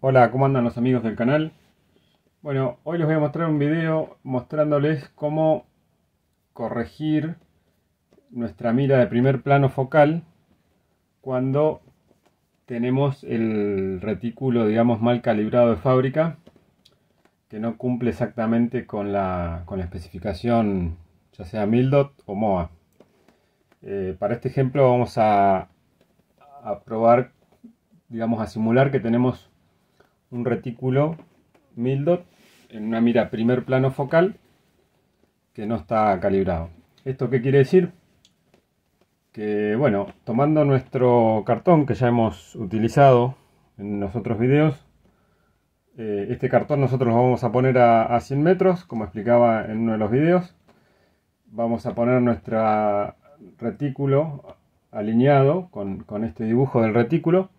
Hola, ¿cómo andan los amigos del canal? Bueno, hoy les voy a mostrar un video mostrándoles cómo corregir nuestra mira de primer plano focal cuando tenemos el retículo, digamos, mal calibrado de fábrica que no cumple exactamente con la, con la especificación ya sea Mildot o MOA. Eh, para este ejemplo vamos a, a probar, digamos, a simular que tenemos un retículo mildot en una mira primer plano focal que no está calibrado. ¿Esto qué quiere decir? Que bueno, tomando nuestro cartón que ya hemos utilizado en los otros videos, eh, este cartón nosotros lo vamos a poner a, 100 metros, como explicaba en uno de los videos. Vamos a poner nuestro retículo alineado con este dibujo del retículo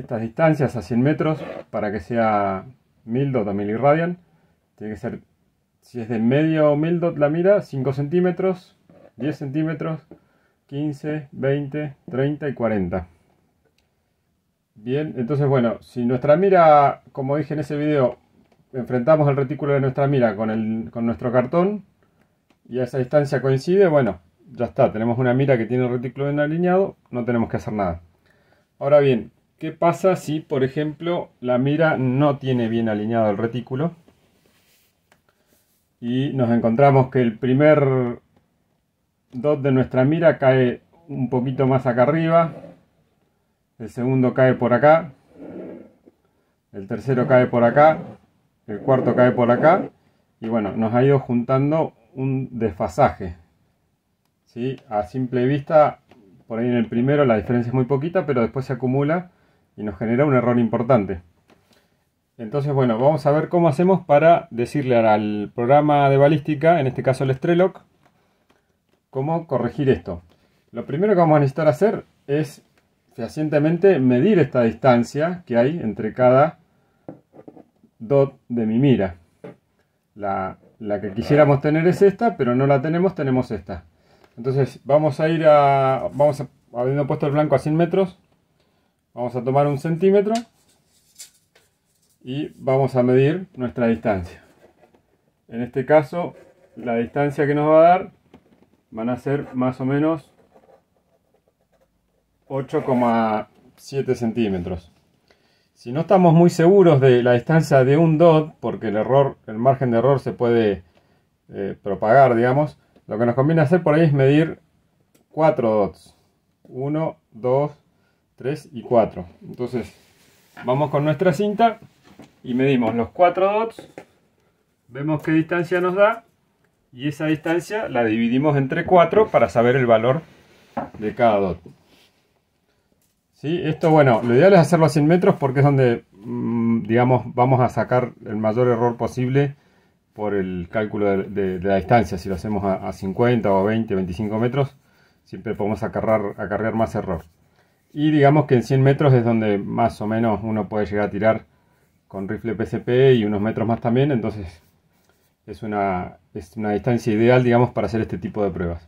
estas distancias a 100 metros para que sea 1000 dot a milirradian, Tiene que ser, si es de medio 1000 dot la mira, 5 centímetros, 10 centímetros, 15, 20, 30 y 40. Bien, entonces bueno, si nuestra mira, como dije en ese video, enfrentamos el retículo de nuestra mira con, con nuestro cartón y a esa distancia coincide, bueno, ya está, tenemos una mira que tiene el retículo bien alineado, no tenemos que hacer nada. Ahora bien, ¿Qué pasa si, por ejemplo, la mira no tiene bien alineado el retículo? Y nos encontramos que el primer dot de nuestra mira cae un poquito más acá arriba. El segundo cae por acá. El tercero cae por acá. El cuarto cae por acá. Y bueno, nos ha ido juntando un desfasaje. ¿Sí? A simple vista, por ahí en el primero la diferencia es muy poquita, pero después se acumula y nos genera un error importante. Entonces, bueno, vamos a ver cómo hacemos para decirle al programa de balística, en este caso el Strelock, cómo corregir esto. Lo primero que vamos a necesitar hacer es fehacientemente medir esta distancia que hay entre cada dot de mi mira. La, que quisiéramos tener es esta, pero no la tenemos, tenemos esta. Entonces vamos a ir a, vamos a, habiendo puesto el blanco a 100 metros, Vamos a tomar un centímetro y vamos a medir nuestra distancia. En este caso, la distancia que nos va a dar van a ser más o menos 8,7 centímetros. Si no estamos muy seguros de la distancia de un dot, porque el error, el margen de error se puede eh, propagar, digamos, lo que nos conviene hacer por ahí es medir 4 dots. 1, 2, 3 y 4. Entonces, vamos con nuestra cinta y medimos los 4 dots, vemos qué distancia nos da y esa distancia la dividimos entre 4 para saber el valor de cada dot. ¿Sí? Esto, bueno, lo ideal es hacerlo a 100 metros porque es donde, mm, digamos, vamos a sacar el mayor error posible por el cálculo de, la distancia. Si lo hacemos a, 50 o a 20, 25 metros, siempre podemos acarrear más error. Y digamos que en 100 metros es donde más o menos uno puede llegar a tirar con rifle PCP y unos metros más también, entonces es una, es una distancia ideal, digamos, para hacer este tipo de pruebas.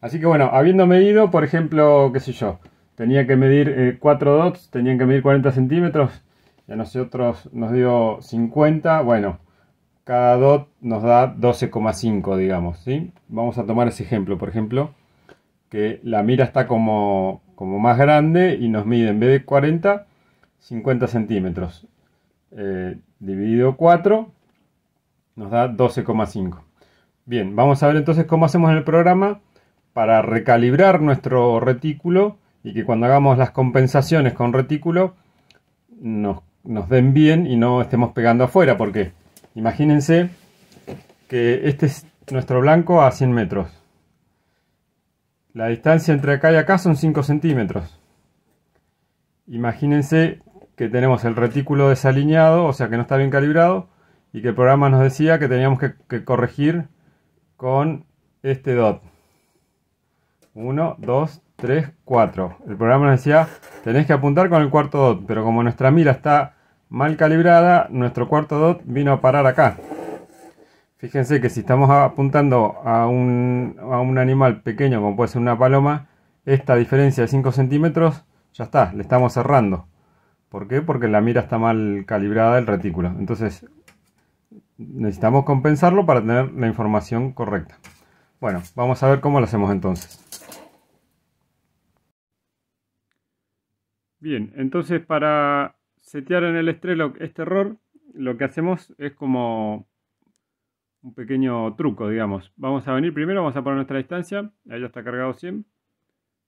Así que bueno, habiendo medido, por ejemplo, qué sé yo, tenía que medir 4 eh, dots, tenían que medir 40 centímetros, y a nosotros nos dio 50, bueno, cada dot nos da 12,5, digamos, ¿sí? Vamos a tomar ese ejemplo, por ejemplo, que la mira está como como más grande y nos mide en vez de 40, 50 centímetros. Eh, dividido 4 nos da 12,5. Bien, vamos a ver entonces cómo hacemos en el programa para recalibrar nuestro retículo y que cuando hagamos las compensaciones con retículo nos, nos den bien y no estemos pegando afuera, porque imagínense que este es nuestro blanco a 100 metros la distancia entre acá y acá son 5 centímetros. Imagínense que tenemos el retículo desalineado, o sea que no está bien calibrado, y que el programa nos decía que teníamos que, corregir con este dot. 1, 2, 3, 4. El programa nos decía, tenés que apuntar con el cuarto dot, pero como nuestra mira está mal calibrada, nuestro cuarto dot vino a parar acá. Fíjense que si estamos apuntando a un, animal pequeño como puede ser una paloma, esta diferencia de 5 centímetros ya está, le estamos cerrando. ¿Por qué? Porque la mira está mal calibrada del retículo. Entonces necesitamos compensarlo para tener la información correcta. Bueno, vamos a ver cómo lo hacemos entonces. Bien, entonces para setear en el Strelock este error, lo que hacemos es como un pequeño truco, digamos. Vamos a venir primero, vamos a poner nuestra distancia. Ahí ya está cargado 100.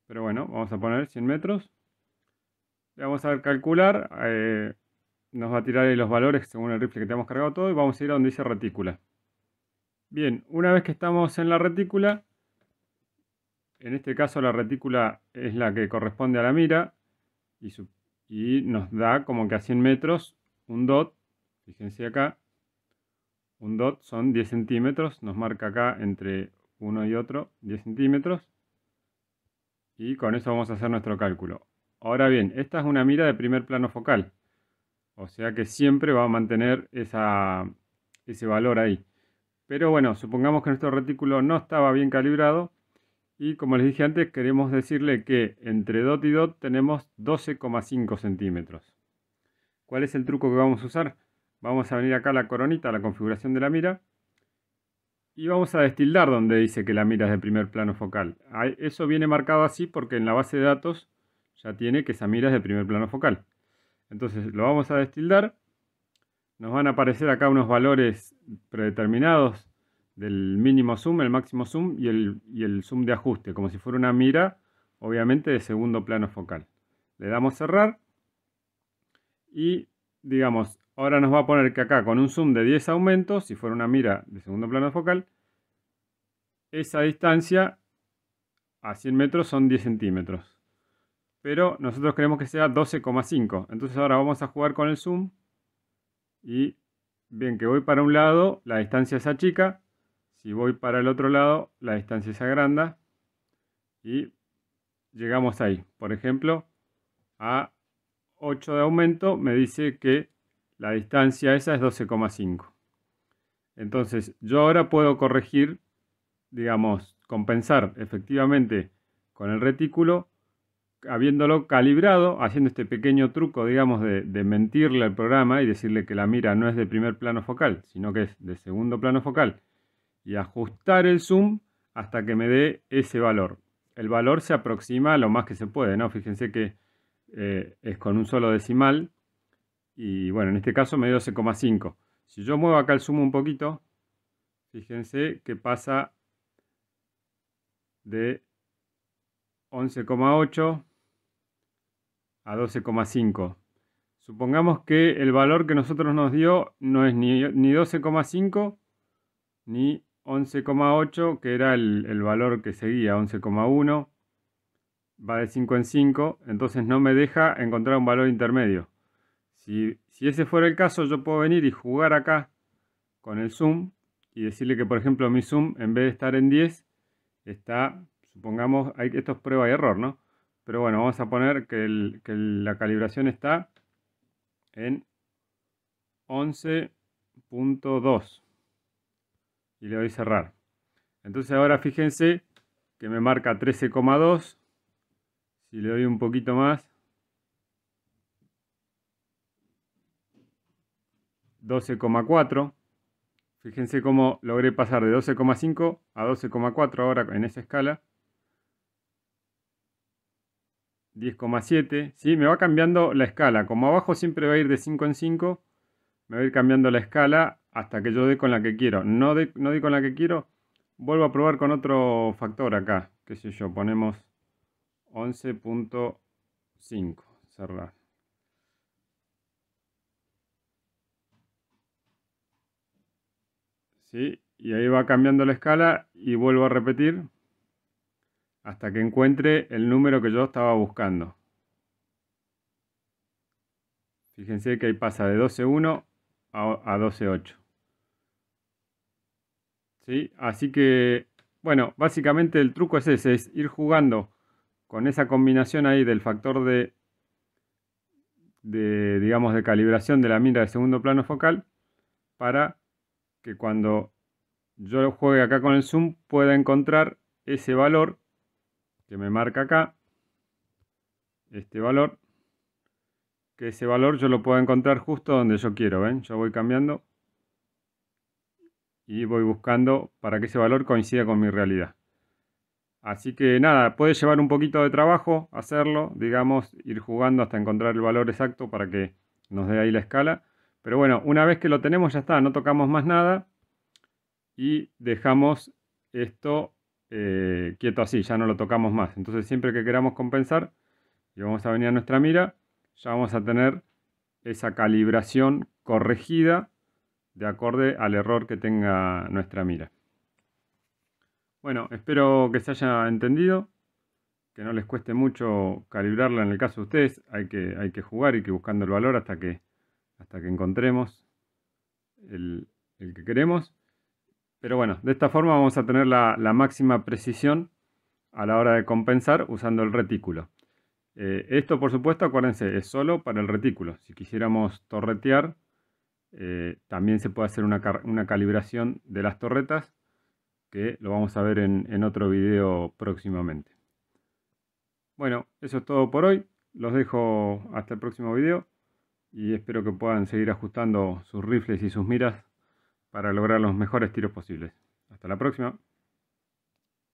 Pero bueno, vamos a poner 100 metros. Le vamos a calcular. Eh, nos va a tirar los valores según el rifle que tenemos cargado todo. Y vamos a ir a donde dice retícula. Bien, una vez que estamos en la retícula, en este caso la retícula es la que corresponde a la mira y, y nos da como que a 100 metros un dot, fíjense acá, un dot son 10 centímetros, nos marca acá entre uno y otro 10 centímetros. Y con eso vamos a hacer nuestro cálculo. Ahora bien, esta es una mira de primer plano focal. O sea que siempre va a mantener ese valor ahí. Pero bueno, supongamos que nuestro retículo no estaba bien calibrado. Y como les dije antes, queremos decirle que entre dot y dot tenemos 12,5 centímetros. ¿Cuál es el truco que vamos a usar? Vamos a venir acá a la coronita, a la configuración de la mira. Y vamos a destildar donde dice que la mira es de primer plano focal. Eso viene marcado así porque en la base de datos ya tiene que esa mira es de primer plano focal. Entonces lo vamos a destildar. Nos van a aparecer acá unos valores predeterminados del mínimo zoom, el máximo zoom y el, zoom de ajuste, como si fuera una mira, obviamente, de segundo plano focal. Le damos cerrar y digamos, ahora nos va a poner que acá con un zoom de 10 aumentos, si fuera una mira de segundo plano focal, esa distancia a 100 metros son 10 centímetros. Pero nosotros queremos que sea 12,5. Entonces ahora vamos a jugar con el zoom. Y bien que voy para un lado, la distancia se achica. Si voy para el otro lado, la distancia se agranda. Y llegamos ahí. Por ejemplo, a 8 de aumento me dice que la distancia esa es 12,5. Entonces yo ahora puedo corregir, digamos, compensar efectivamente con el retículo, habiéndolo calibrado, haciendo este pequeño truco, digamos, de, de mentirle al programa y decirle que la mira no es de primer plano focal, sino que es de segundo plano focal, y ajustar el zoom hasta que me dé ese valor. El valor se aproxima lo más que se puede, ¿no? Fíjense que eh, es con un solo decimal. Y bueno, en este caso me dio 12,5. Si yo muevo acá el sumo un poquito, fíjense que pasa de 11,8 a 12,5. Supongamos que el valor que nosotros nos dio no es ni, 12,5 ni 11,8, que era el, el valor que seguía, 11,1 va de 5 en 5, entonces no me deja encontrar un valor intermedio. Si, ese fuera el caso, yo puedo venir y jugar acá con el zoom y decirle que, por ejemplo, mi zoom, en vez de estar en 10, está, supongamos, hay, esto es prueba y error, ¿no? Pero bueno, vamos a poner que, que la calibración está en 11.2 y le doy cerrar. Entonces ahora fíjense que me marca 13,2 si le doy un poquito más. 12,4. Fíjense cómo logré pasar de 12,5 a 12,4 ahora en esa escala. 10,7. ¿sí? Me va cambiando la escala. Como abajo siempre va a ir de 5 en 5, me va a ir cambiando la escala hasta que yo dé con la que quiero. No, no di con la que quiero, vuelvo a probar con otro factor acá. ¿Qué sé yo? Ponemos 11.5. Cerrar. ¿Sí? Y ahí va cambiando la escala y vuelvo a repetir hasta que encuentre el número que yo estaba buscando. Fíjense que ahí pasa de 12.1 a 12.8. ¿Sí? Así que, bueno, básicamente el truco es ese, es ir jugando con esa combinación ahí del factor de, digamos, de calibración de la mira de segundo plano focal para que cuando yo juegue acá con el zoom pueda encontrar ese valor que me marca acá, este valor, que ese valor yo lo pueda encontrar justo donde yo quiero, ¿ven? Yo voy cambiando y voy buscando para que ese valor coincida con mi realidad. Así que nada, puede llevar un poquito de trabajo hacerlo, digamos, ir jugando hasta encontrar el valor exacto para que nos dé ahí la escala. Pero bueno, una vez que lo tenemos ya está, no tocamos más nada y dejamos esto eh, quieto así, ya no lo tocamos más. Entonces siempre que queramos compensar y vamos a venir a nuestra mira, ya vamos a tener esa calibración corregida de acorde al error que tenga nuestra mira. Bueno, espero que se haya entendido, que no les cueste mucho calibrarla en el caso de ustedes. Hay que, hay que jugar y que buscando el valor hasta que, hasta que encontremos el, que queremos. Pero bueno, de esta forma vamos a tener la, máxima precisión a la hora de compensar usando el retículo. Eh, esto, por supuesto, acuérdense, es solo para el retículo. Si quisiéramos torretear, eh, también se puede hacer una, una calibración de las torretas que lo vamos a ver en, otro video próximamente. Bueno, eso es todo por hoy. Los dejo hasta el próximo video y espero que puedan seguir ajustando sus rifles y sus miras para lograr los mejores tiros posibles. Hasta la próxima.